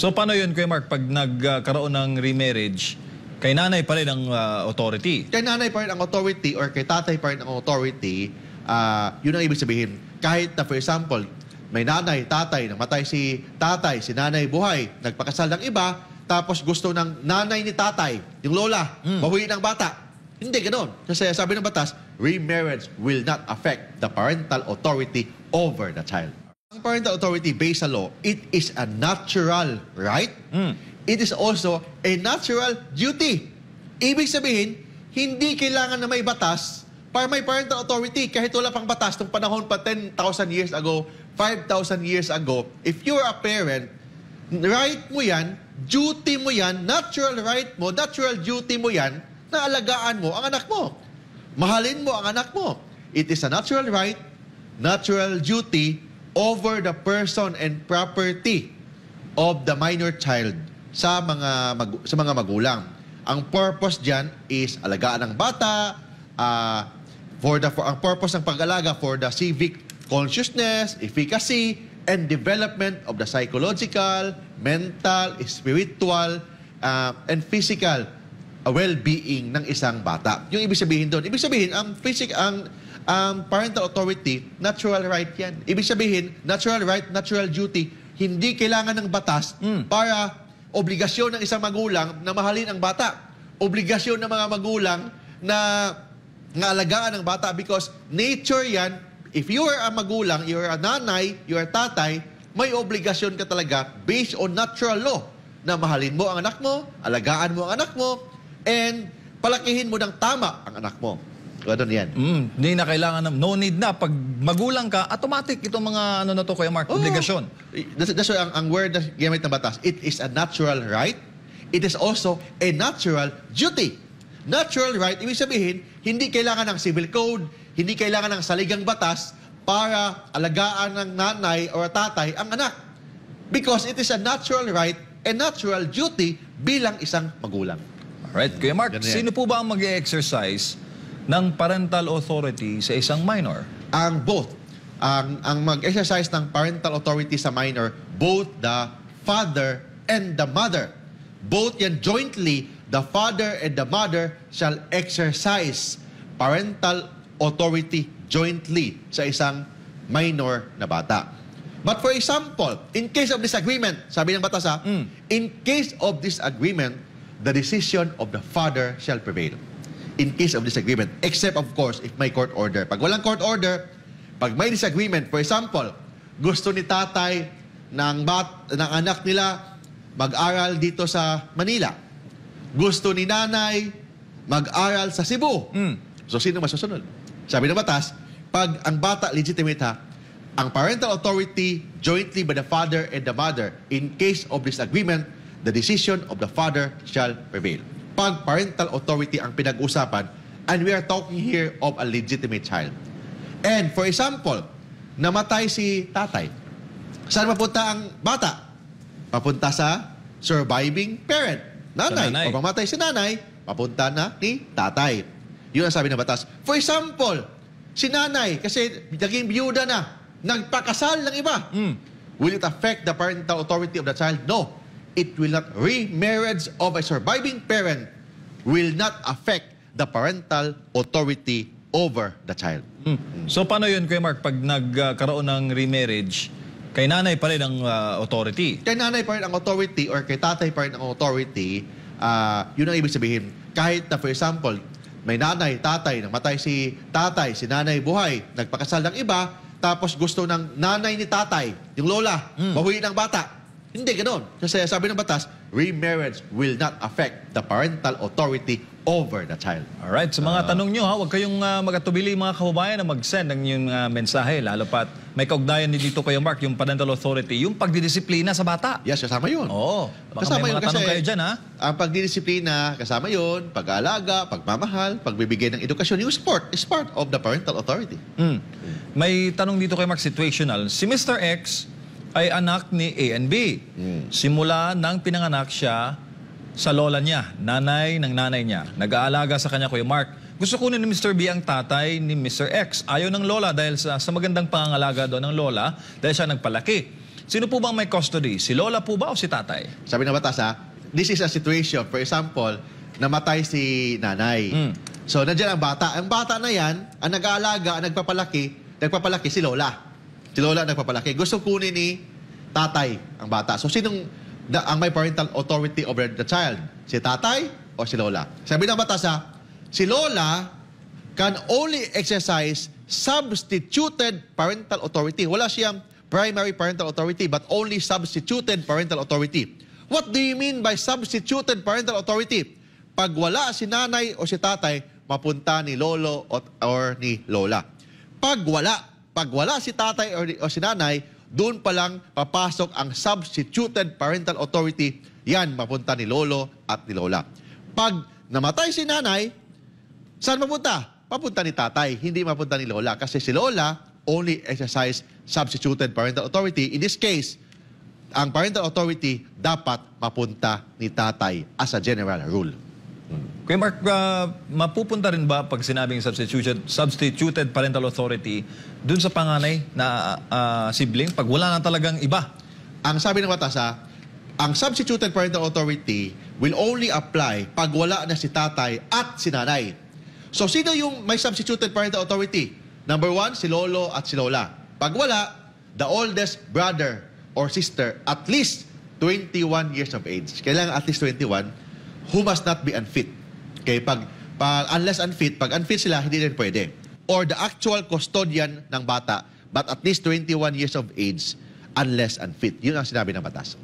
So paano yun, Kuya Mark, pag nagkaroon ng remarriage, kay nanay pa rin ang ah, authority? Kay nanay pa rin ang authority or kay tatay pa rin ang authority, ah, yun ang ibig sabihin. Kahit na, for example, may nanay, tatay, namatay si tatay, si nanay buhay, nagpakasal ng iba, tapos gusto ng nanay ni tatay, yung lola, hmm. bawiin ang bata. Hindi ganun. Kasi sabi ng batas, remarriage will not affect the parental authority over the child. Ang parental authority based sa law, it is a natural right. Mm. It is also a natural duty. Ibig sabihin, hindi kailangan na may batas para may parental authority kahit wala pang batas nung panahon pa 10,000 years ago, 5,000 years ago. If you are a parent, right mo yan, duty mo yan, natural right mo, natural duty mo yan, na alagaan mo ang anak mo. Mahalin mo ang anak mo. It is a natural right, natural duty, over the person and property of the minor child sa mga mag- sa mga magulang. Ang purpose diyan is alagaan ng bata uh, for the for ang purpose ng pag-alaga for the civic consciousness, efficacy and development of the psychological, mental, spiritual uh, and physical ah, well-being ng isang bata. Yung ibig sabihin doon, ibig sabihin ang physical ang um, parental authority, natural right yan. Ibig sabihin, natural right, natural duty. Hindi kailangan ng batas mm. para obligasyon ng isang magulang na mahalin ang bata. Obligasyon ng mga magulang na ngalagaan ang bata because nature yan, if you are a magulang, you are a nanay, you are a tatay, may obligasyon ka talaga based on natural law na mahalin mo ang anak mo, alagaan mo ang anak mo, and palakihin mo ng tama ang anak mo. Gordon, yan. Mm, hindi na kailangan, ng, no need na. Pag magulang ka, automatic itong mga ano na to, Kuya Mark, oh, obligasyon. That's, that's why ang, ang word na gamit ng batas, it is a natural right. It is also a natural duty. Natural right, ibig sabihin, hindi kailangan ng civil code, hindi kailangan ng saligang batas para alagaan ng nanay or tatay ang anak. Because it is a natural right and natural duty bilang isang magulang. Alright, Kuya Mark, Ganyan. sino po ba ang mag-exercise ng parental authority sa isang minor? Ang both. Ang, ang mag-exercise ng parental authority sa minor, both the father and the mother. Both yan jointly, the father and the mother shall exercise parental authority jointly sa isang minor na bata. But for example, in case of disagreement, sabi ng batas ha, mm. in case of disagreement, the decision of the father shall prevail in case of disagreement. Except, of course, if may court order. Pag walang court order, pag may disagreement, for example, gusto ni tatay ng, bat, ng anak nila mag-aral dito sa Manila. Gusto ni nanay mag-aral sa Cebu. Mm. So, sino masusunod? Sabi ng batas, pag ang bata legitimate ha, ang parental authority jointly by the father and the mother in case of disagreement, the decision of the father shall prevail pag parental authority ang pinag-usapan, and we are talking here of a legitimate child. And for example, namatay si tatay. Saan mapunta ang bata? Papunta sa surviving parent. Nanay. nanay. O pamatay si nanay, papunta na ni tatay. Yun ang sabi ng batas. For example, si nanay, kasi naging biyuda na, nagpakasal ng iba. Mm. Will it affect the parental authority of the child? No it will not remarriage of a surviving parent will not affect the parental authority over the child. Mm. Mm. So paano yun, Kuya Mark, pag nagkaroon ng remarriage, kay nanay pa rin ang uh, authority? Kay nanay pa rin ang authority or kay tatay pa rin ang authority, uh, yun ang ibig sabihin. Kahit na, for example, may nanay, tatay, namatay si tatay, si nanay buhay, nagpakasal ng iba, tapos gusto ng nanay ni tatay, yung lola, mm. bahuin ang bata, hindi ganoon. Kasi sabi ng batas, remarriage will not affect the parental authority over the child. Alright, sa mga uh, tanong nyo ha, huwag kayong uh, magatubili mga kababayan na mag-send ng inyong uh, mensahe, lalo pat may kaugnayan din dito kayo Mark, yung parental authority, yung pagdidisiplina sa bata. Yes, kasama yun. Oo. Baka kasama may mga yun tanong kayo dyan ha. Ang pagdidisiplina, kasama yun, pag-aalaga, pagmamahal, pagbibigay ng edukasyon, yung sport is part of the parental authority. Mm. May tanong dito kay Mark, situational. Si Mr. X, ay anak ni A and B. Hmm. Simula nang pinanganak siya sa lola niya, nanay ng nanay niya. Nag-aalaga sa kanya Kuya Mark. Gusto kunin ni Mr. B ang tatay ni Mr. X. Ayaw ng lola dahil sa, sa magandang pangangalaga doon ng lola dahil siya nagpalaki. Sino po bang may custody? Si lola po ba o si tatay? Sabi ng batas ha, this is a situation, for example, namatay si nanay. Mm. So, nandiyan ang bata. Ang bata na yan, ang nag-aalaga, ang nagpapalaki, nagpapalaki si lola. Si Lola nagpapalaki. Gusto kunin ni tatay ang bata. So, sinong na, ang may parental authority over the child? Si tatay o si Lola? Sabi ng batas ha, si Lola can only exercise substituted parental authority. Wala siyang primary parental authority but only substituted parental authority. What do you mean by substituted parental authority? Pag wala si nanay o si tatay, mapunta ni lolo or ni lola. Pag wala pag wala si tatay or, o si nanay, doon pa lang papasok ang substituted parental authority. Yan, mapunta ni lolo at ni lola. Pag namatay si nanay, saan mapunta? Papunta ni tatay, hindi mapunta ni lola. Kasi si lola only exercise substituted parental authority. In this case, ang parental authority dapat mapunta ni tatay as a general rule. Mm. Kuya Mark, uh, mapupunta rin ba pag sinabing substituted, substituted parental authority dun sa panganay na uh, sibling pag wala na talagang iba? Ang sabi ng batas, ah, ang substituted parental authority will only apply pag wala na si tatay at si nanay. So, sino yung may substituted parental authority? Number one, si lolo at si lola. Pag wala, the oldest brother or sister at least 21 years of age. Kailangan at least 21 who must not be unfit. Okay, pag, pag unless unfit, pag unfit sila, hindi rin pwede. Or the actual custodian ng bata, but at least 21 years of age, unless unfit. Yun ang sinabi ng batas.